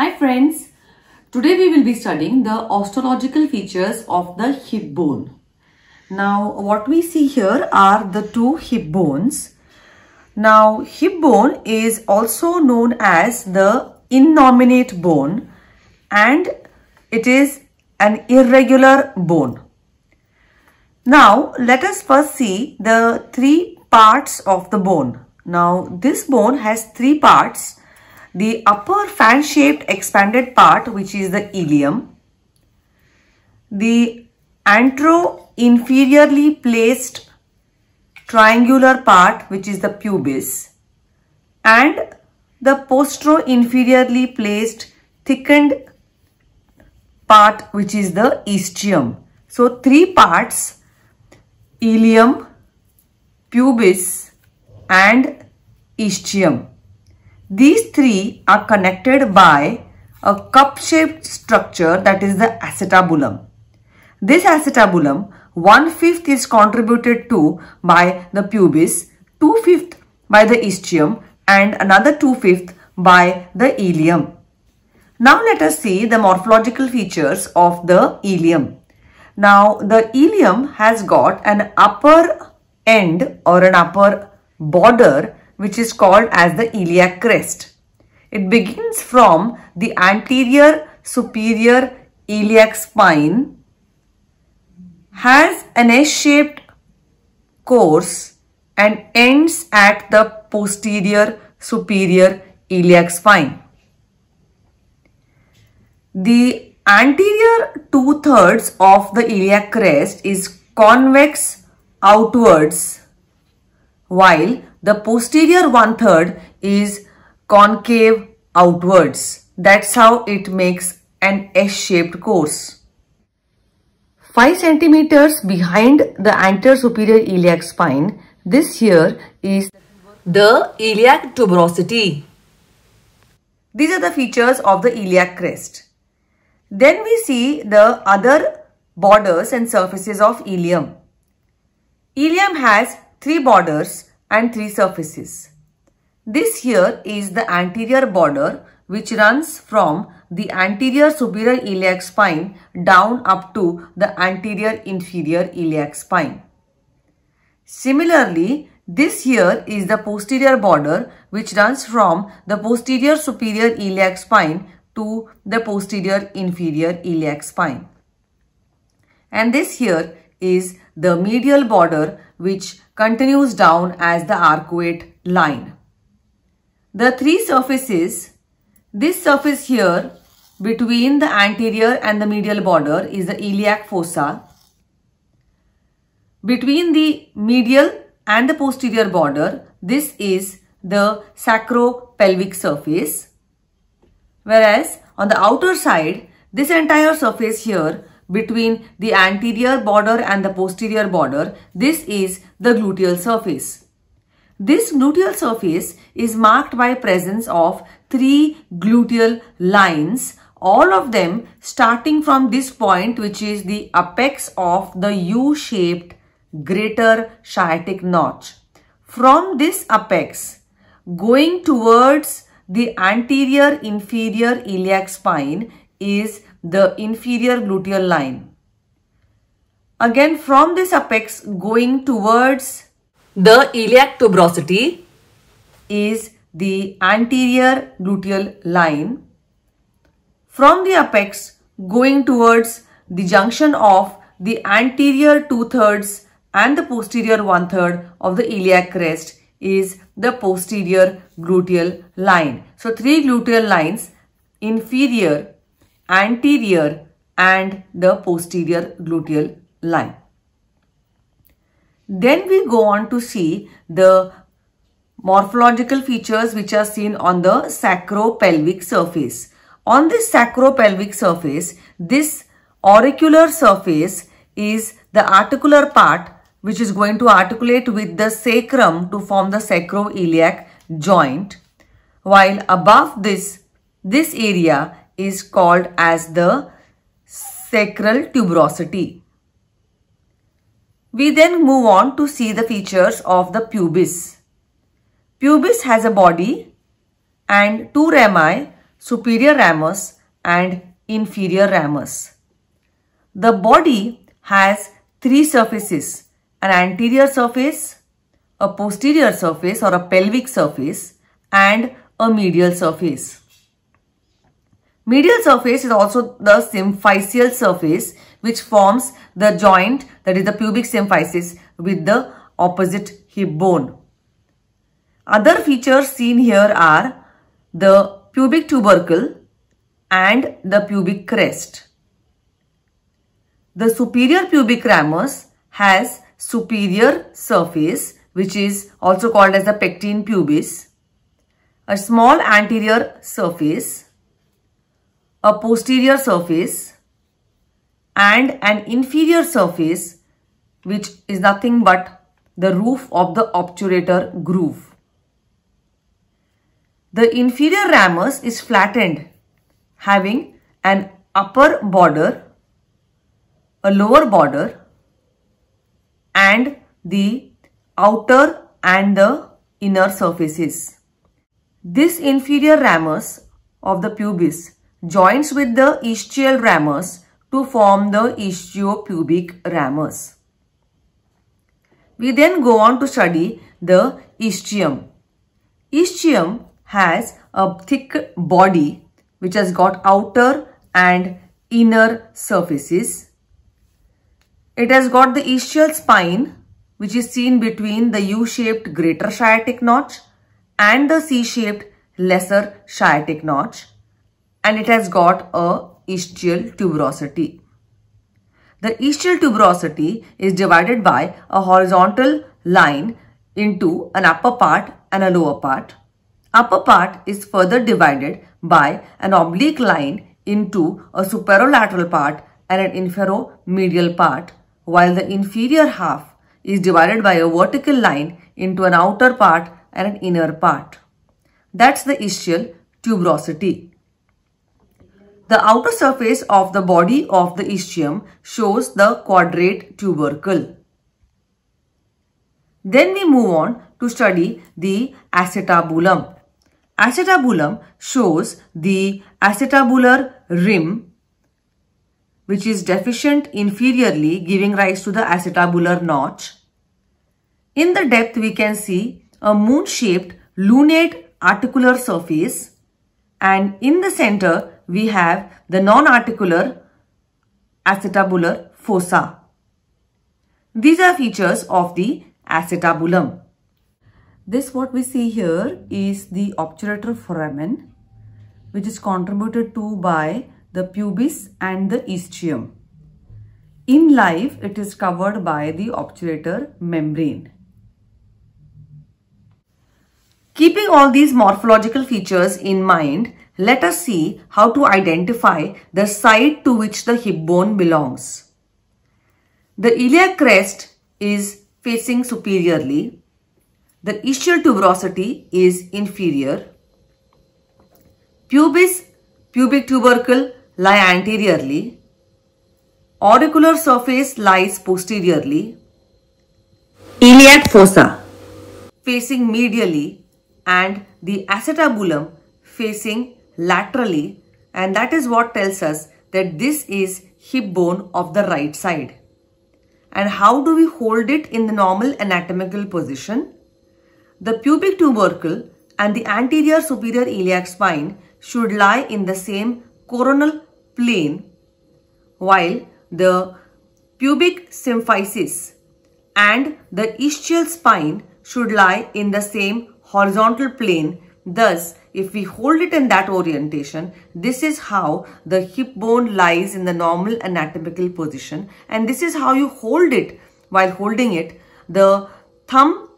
Hi friends, today we will be studying the osteological features of the hip bone. Now what we see here are the two hip bones. Now hip bone is also known as the innominate bone and it is an irregular bone. Now let us first see the three parts of the bone. Now this bone has three parts the upper fan-shaped expanded part which is the ilium, the antro inferiorly placed triangular part which is the pubis and the postro inferiorly placed thickened part which is the ischium. So three parts ilium, pubis and ischium. These three are connected by a cup-shaped structure that is the acetabulum. This acetabulum, one-fifth is contributed to by the pubis, two-fifth by the ischium and another two-fifth by the ilium. Now let us see the morphological features of the ilium. Now the ilium has got an upper end or an upper border which is called as the iliac crest. It begins from the anterior superior iliac spine, has an S-shaped course and ends at the posterior superior iliac spine. The anterior two-thirds of the iliac crest is convex outwards while the posterior one third is concave outwards. That's how it makes an S-shaped course. 5 centimeters behind the anterior superior iliac spine, this here is the iliac tuberosity. These are the features of the iliac crest. Then we see the other borders and surfaces of ilium. Ilium has three borders and three surfaces. This here is the anterior border which runs from the anterior superior iliac spine down up to the anterior inferior iliac spine. Similarly, this here is the posterior border which runs from the posterior superior iliac spine to the posterior inferior iliac spine. And this here is the medial border which continues down as the arcuate line. The three surfaces, this surface here between the anterior and the medial border is the iliac fossa. Between the medial and the posterior border, this is the sacropelvic surface. Whereas on the outer side, this entire surface here between the anterior border and the posterior border, this is the gluteal surface. This gluteal surface is marked by presence of three gluteal lines, all of them starting from this point which is the apex of the U-shaped greater sciatic notch. From this apex, going towards the anterior inferior iliac spine is the inferior gluteal line. Again from this apex going towards the iliac tuberosity is the anterior gluteal line. From the apex going towards the junction of the anterior two-thirds and the posterior one-third of the iliac crest is the posterior gluteal line. So three gluteal lines, inferior, anterior and the posterior gluteal line. Then we go on to see the morphological features which are seen on the sacropelvic surface. On this sacropelvic surface, this auricular surface is the articular part which is going to articulate with the sacrum to form the sacroiliac joint. While above this, this area is called as the sacral tuberosity. We then move on to see the features of the pubis. Pubis has a body and two rami, superior ramus and inferior ramus. The body has three surfaces, an anterior surface, a posterior surface or a pelvic surface and a medial surface. Medial surface is also the symphysial surface which forms the joint that is the pubic symphysis with the opposite hip bone. Other features seen here are the pubic tubercle and the pubic crest. The superior pubic ramus has superior surface which is also called as the pectine pubis, a small anterior surface, a posterior surface and an inferior surface which is nothing but the roof of the obturator groove. The inferior ramus is flattened having an upper border, a lower border and the outer and the inner surfaces. This inferior ramus of the pubis joins with the ischial ramus to form the ischiopubic ramus. We then go on to study the ischium. Ischium has a thick body which has got outer and inner surfaces. It has got the ischial spine which is seen between the U-shaped greater sciatic notch and the C-shaped lesser sciatic notch and it has got a ischial tuberosity. The ischial tuberosity is divided by a horizontal line into an upper part and a lower part. Upper part is further divided by an oblique line into a superolateral part and an inferomedial part while the inferior half is divided by a vertical line into an outer part and an inner part. That's the ischial tuberosity. The outer surface of the body of the ischium shows the quadrate tubercle. Then we move on to study the acetabulum. Acetabulum shows the acetabular rim which is deficient inferiorly giving rise to the acetabular notch. In the depth we can see a moon-shaped lunate articular surface and in the center we have the non-articular acetabular fossa. These are features of the acetabulum. This what we see here is the obturator foramen which is contributed to by the pubis and the ischium. In life, it is covered by the obturator membrane. Keeping all these morphological features in mind, let us see how to identify the side to which the hip bone belongs. The iliac crest is facing superiorly. The ischial tuberosity is inferior. Pubis, pubic tubercle lie anteriorly. Auricular surface lies posteriorly. Iliac fossa facing medially and the acetabulum facing laterally and that is what tells us that this is hip bone of the right side. And how do we hold it in the normal anatomical position? The pubic tubercle and the anterior superior iliac spine should lie in the same coronal plane while the pubic symphysis and the ischial spine should lie in the same horizontal plane. Thus, if we hold it in that orientation, this is how the hip bone lies in the normal anatomical position. And this is how you hold it while holding it. The thumb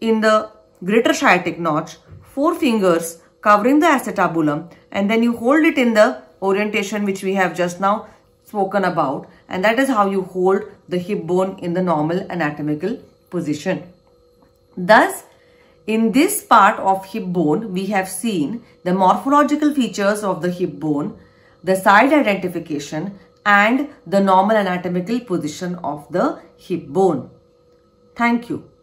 in the greater sciatic notch, four fingers covering the acetabulum and then you hold it in the orientation which we have just now spoken about and that is how you hold the hip bone in the normal anatomical position. Thus, in this part of hip bone, we have seen the morphological features of the hip bone, the side identification and the normal anatomical position of the hip bone. Thank you.